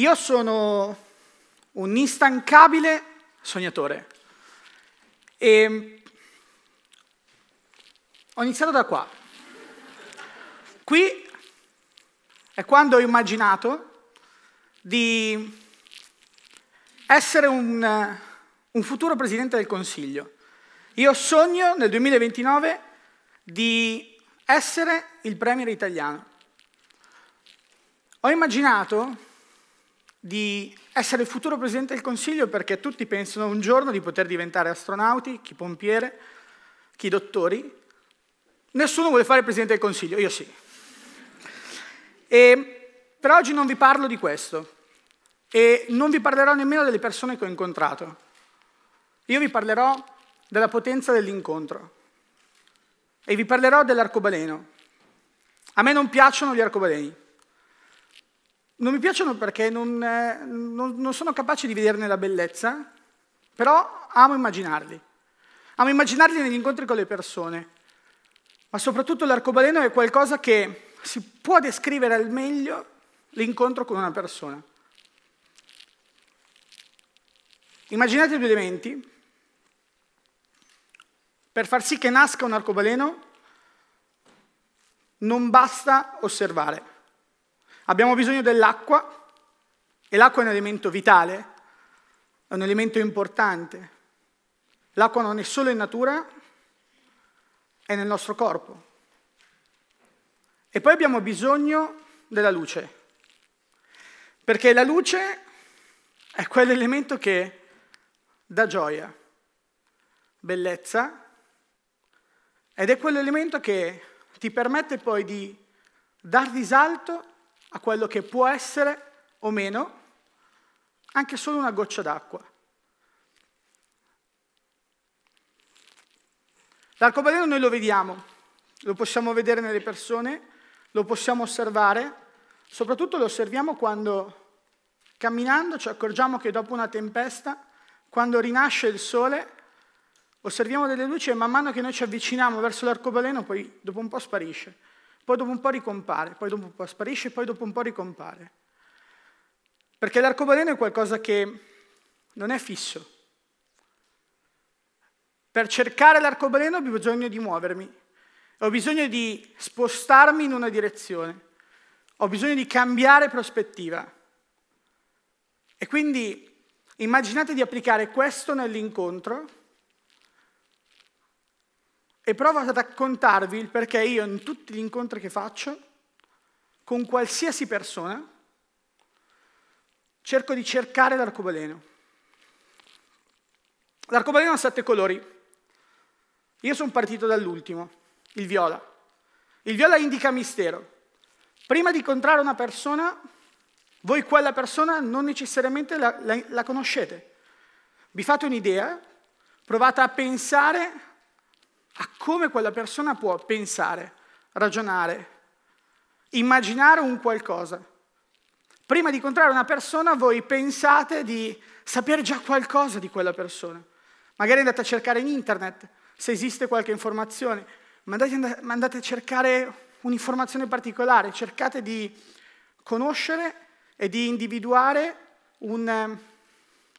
Io sono un instancabile sognatore e ho iniziato da qua. Qui è quando ho immaginato di essere un, un futuro Presidente del Consiglio. Io sogno nel 2029 di essere il Premier italiano. Ho immaginato di essere il futuro Presidente del Consiglio perché tutti pensano un giorno di poter diventare astronauti, chi pompiere, chi dottori. Nessuno vuole fare Presidente del Consiglio, io sì. E, per oggi non vi parlo di questo e non vi parlerò nemmeno delle persone che ho incontrato. Io vi parlerò della potenza dell'incontro e vi parlerò dell'arcobaleno. A me non piacciono gli arcobaleni, non mi piacciono perché non, eh, non, non, sono capace di vederne la bellezza, però amo immaginarli. Amo immaginarli negli incontri con le persone. Ma soprattutto l'arcobaleno è qualcosa che si può descrivere al meglio l'incontro con una persona. Immaginate due elementi. Per far sì che nasca un arcobaleno non basta osservare. Abbiamo bisogno dell'acqua e l'acqua è un elemento vitale, è un elemento importante. L'acqua non è solo in natura, è nel nostro corpo. E poi abbiamo bisogno della luce, perché la luce è quell'elemento che dà gioia, bellezza, ed è quell'elemento che ti permette poi di dar risalto a quello che può essere o meno anche solo una goccia d'acqua. L'arcobaleno noi lo vediamo, lo possiamo vedere nelle persone, lo possiamo osservare, soprattutto lo osserviamo quando camminando ci accorgiamo che dopo una tempesta, quando rinasce il sole, osserviamo delle luci e man mano che noi ci avviciniamo verso l'arcobaleno poi dopo un po' sparisce poi dopo un po' ricompare, poi dopo un po' sparisce, poi dopo un po' ricompare. Perché l'arcobaleno è qualcosa che non è fisso. Per cercare l'arcobaleno ho bisogno di muovermi, ho bisogno di spostarmi in una direzione, ho bisogno di cambiare prospettiva. E quindi immaginate di applicare questo nell'incontro e provo a raccontarvi il perché io in tutti gli incontri che faccio, con qualsiasi persona, cerco di cercare l'arcobaleno. L'arcobaleno ha sette colori. Io sono partito dall'ultimo, il viola. Il viola indica mistero. Prima di incontrare una persona, voi quella persona non necessariamente la, la, la conoscete. Vi fate un'idea, provate a pensare a come quella persona può pensare, ragionare, immaginare un qualcosa. Prima di incontrare una persona voi pensate di sapere già qualcosa di quella persona. Magari andate a cercare in internet se esiste qualche informazione, ma andate, a cercare un'informazione particolare, cercate di conoscere e di individuare un,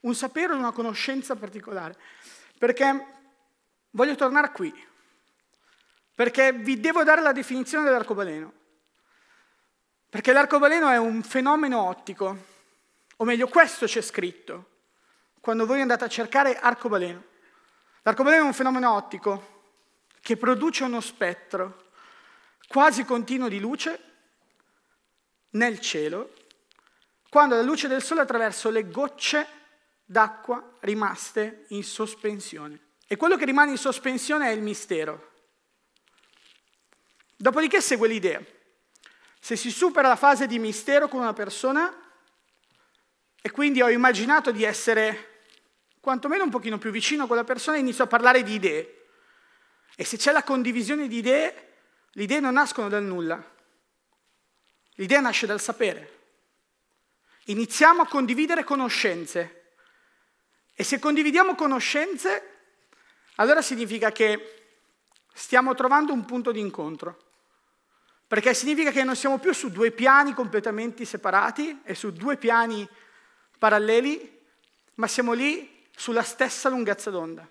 un sapere, una conoscenza particolare. Perché voglio tornare qui, perché vi devo dare la definizione dell'arcobaleno. Perché l'arcobaleno è un fenomeno ottico, o meglio, questo c'è scritto quando voi andate a cercare arcobaleno. L'arcobaleno è un fenomeno ottico che produce uno spettro quasi continuo di luce nel cielo quando la luce del sole attraverso le gocce d'acqua rimaste in sospensione. E quello che rimane in sospensione è il mistero. Dopodiché segue l'idea. Se si supera la fase di mistero con una persona, e quindi ho immaginato di essere quantomeno un pochino più vicino a quella persona, inizio a parlare di idee. E se c'è la condivisione di idee, le idee non nascono dal nulla. L'idea nasce dal sapere. Iniziamo a condividere conoscenze. E se condividiamo conoscenze, allora significa che stiamo trovando un punto di incontro perché significa che non siamo più su due piani completamente separati e su due piani paralleli, ma siamo lì sulla stessa lunghezza d'onda.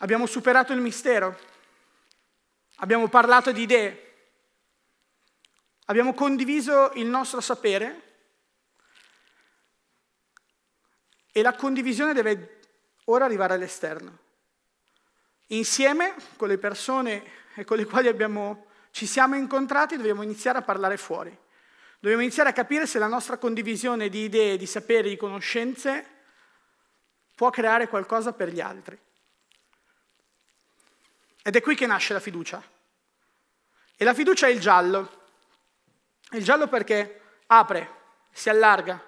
Abbiamo superato il mistero, abbiamo parlato di idee, abbiamo condiviso il nostro sapere e la condivisione deve ora arrivare all'esterno. Insieme con le persone e con le quali abbiamo, ci siamo incontrati dobbiamo iniziare a parlare fuori. Dobbiamo iniziare a capire se la nostra condivisione di idee, di sapere, di conoscenze può creare qualcosa per gli altri. Ed è qui che nasce la fiducia. E la fiducia è il giallo. il giallo perché apre, si allarga.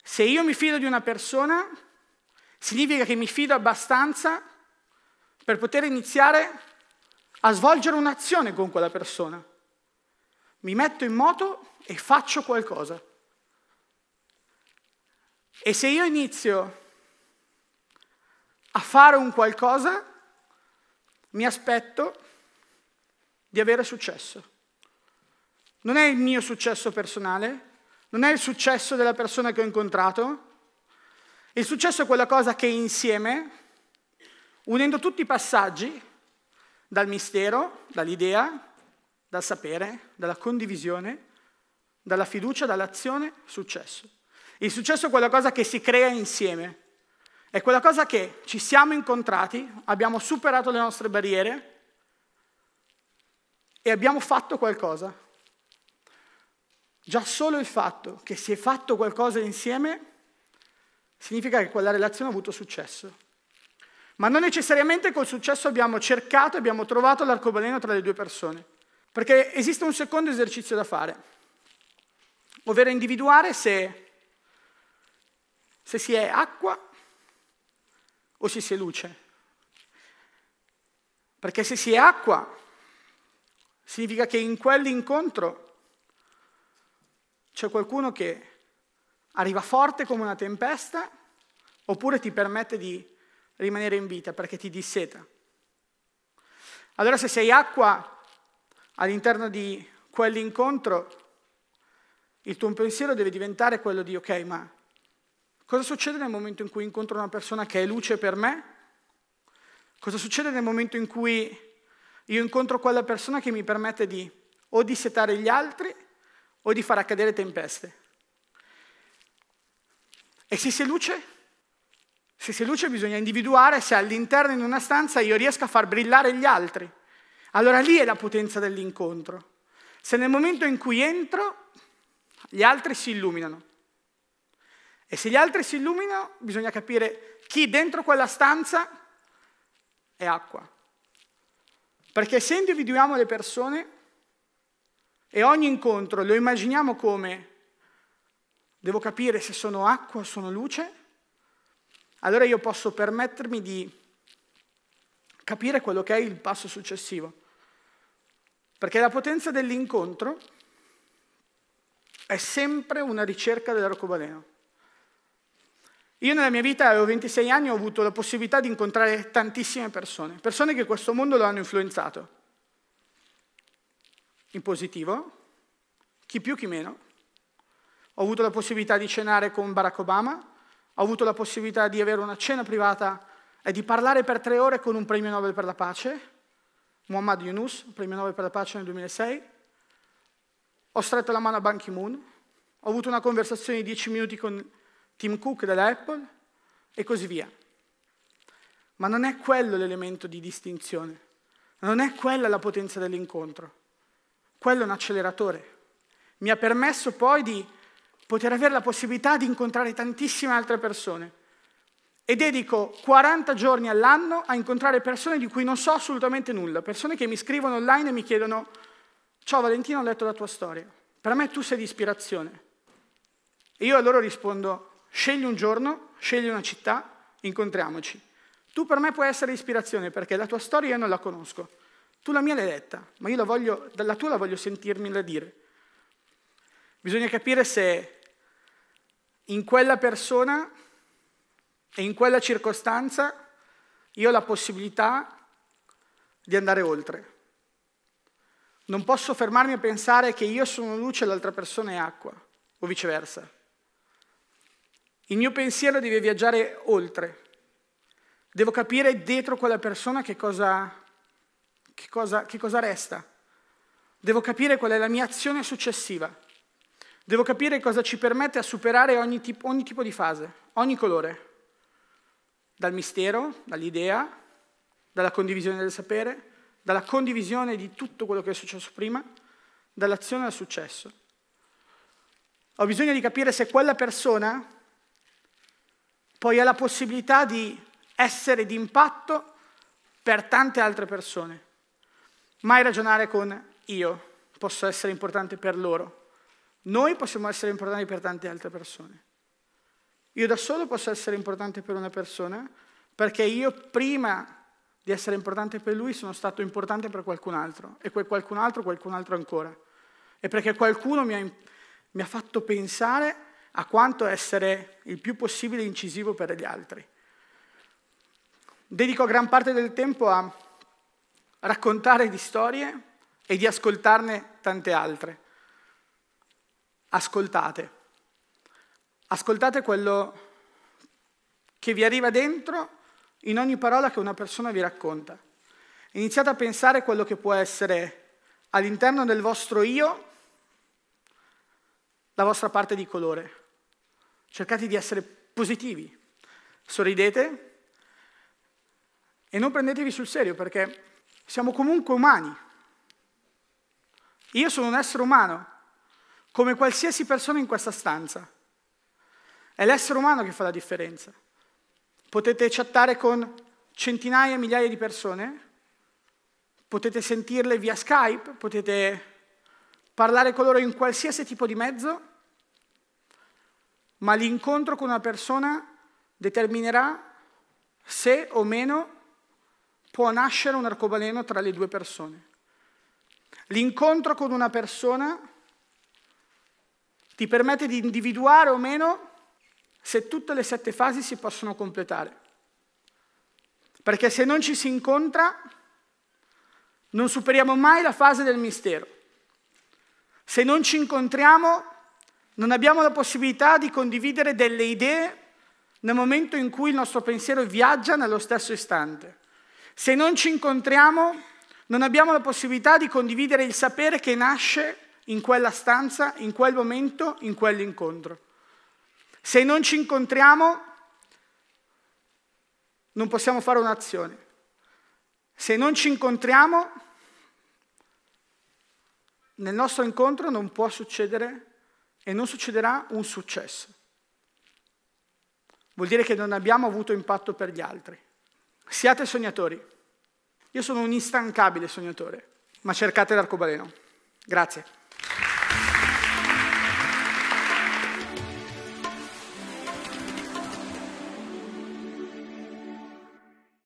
Se io mi fido di una persona, significa che mi fido abbastanza per poter iniziare a svolgere un'azione con quella persona. Mi metto in moto e faccio qualcosa. E se io inizio a fare un qualcosa, mi aspetto di avere successo. Non è il mio successo personale, non è il successo della persona che ho incontrato, il successo è quella cosa che insieme unendo tutti i passaggi dal mistero, dall'idea, dal sapere, dalla condivisione, dalla fiducia, dall'azione, successo. Il successo è quella cosa che si crea insieme, è quella cosa che ci siamo incontrati, abbiamo superato le nostre barriere e abbiamo fatto qualcosa. Già solo il fatto che si è fatto qualcosa insieme significa che quella relazione ha avuto successo. Ma non necessariamente col successo abbiamo cercato e abbiamo trovato l'arcobaleno tra le due persone, perché esiste un secondo esercizio da fare, ovvero individuare se, se si è acqua o se si è luce. Perché se si è acqua significa che in quell'incontro c'è qualcuno che arriva forte come una tempesta oppure ti permette di rimanere in vita perché ti disseta. Allora se sei acqua all'interno di quell'incontro, il tuo pensiero deve diventare quello di ok, ma cosa succede nel momento in cui incontro una persona che è luce per me? Cosa succede nel momento in cui io incontro quella persona che mi permette di o dissetare gli altri o di far accadere tempeste? E se sei luce, se si è luce bisogna individuare se all'interno in una stanza io riesco a far brillare gli altri. Allora lì è la potenza dell'incontro. Se nel momento in cui entro gli altri si illuminano. E se gli altri si illuminano bisogna capire chi dentro quella stanza è acqua. Perché se individuiamo le persone e ogni incontro lo immaginiamo come devo capire se sono acqua o sono luce, allora io posso permettermi di capire quello che è il passo successivo. Perché la potenza dell'incontro è sempre una ricerca dell'arcobaleno. Io nella mia vita, avevo 26 anni, ho avuto la possibilità di incontrare tantissime persone, persone che questo mondo lo hanno influenzato, in positivo, chi più chi meno. Ho avuto la possibilità di cenare con Barack Obama, ho avuto la possibilità di avere una cena privata e di parlare per tre ore con un premio Nobel per la pace, Muhammad Yunus, premio Nobel per la pace nel 2006. Ho stretto la mano a Ban Ki-moon, ho avuto una conversazione di dieci minuti con Tim Cook dell'Apple e così via. Ma non è quello l'elemento di distinzione, non è quella la potenza dell'incontro, quello è un acceleratore. Mi ha permesso poi di poter avere la possibilità di incontrare tantissime altre persone. E dedico 40 giorni all'anno a incontrare persone di cui non so assolutamente nulla, persone che mi scrivono online e mi chiedono ciao Valentino, ho letto la tua storia, per me tu sei di ispirazione. E io a loro rispondo, scegli un giorno, scegli una città, incontriamoci. Tu per me puoi essere ispirazione perché la tua storia io non la conosco. Tu la mia l'hai letta, ma io la, voglio, la tua la voglio sentirmi la dire. Bisogna capire se in quella persona e in quella circostanza io ho la possibilità di andare oltre. Non posso fermarmi a pensare che io sono luce e l'altra persona è acqua, o viceversa. Il mio pensiero deve viaggiare oltre. Devo capire dietro quella persona che cosa, che cosa, che cosa resta. Devo capire qual è la mia azione successiva. Devo capire cosa ci permette a superare ogni, tip ogni tipo di fase, ogni colore, dal mistero, dall'idea, dalla condivisione del sapere, dalla condivisione di tutto quello che è successo prima, dall'azione al successo. Ho bisogno di capire se quella persona poi ha la possibilità di essere d'impatto per tante altre persone. Mai ragionare con io, posso essere importante per loro, noi possiamo essere importanti per tante altre persone. Io da solo posso essere importante per una persona perché io prima di essere importante per lui sono stato importante per qualcun altro e quel qualcun altro qualcun altro ancora. E perché qualcuno mi ha, mi ha fatto pensare a quanto essere il più possibile incisivo per gli altri. Dedico gran parte del tempo a raccontare di storie e di ascoltarne tante altre ascoltate. Ascoltate quello che vi arriva dentro in ogni parola che una persona vi racconta. Iniziate a pensare quello che può essere all'interno del vostro io la vostra parte di colore. Cercate di essere positivi, sorridete e non prendetevi sul serio perché siamo comunque umani. Io sono un essere umano come qualsiasi persona in questa stanza. È l'essere umano che fa la differenza. Potete chattare con centinaia, migliaia di persone, potete sentirle via Skype, potete parlare con loro in qualsiasi tipo di mezzo, ma l'incontro con una persona determinerà se o meno può nascere un arcobaleno tra le due persone. L'incontro con una persona ti permette di individuare o meno se tutte le sette fasi si possono completare. Perché se non ci si incontra, non superiamo mai la fase del mistero. Se non ci incontriamo, non abbiamo la possibilità di condividere delle idee nel momento in cui il nostro pensiero viaggia nello stesso istante. Se non ci incontriamo, non abbiamo la possibilità di condividere il sapere che nasce in quella stanza, in quel momento, in quell'incontro. Se non ci incontriamo, non possiamo fare un'azione. Se non ci incontriamo, nel nostro incontro non può succedere e non succederà un successo. Vuol dire che non abbiamo avuto impatto per gli altri. Siate sognatori. Io sono un instancabile sognatore, ma cercate l'arcobaleno. Grazie.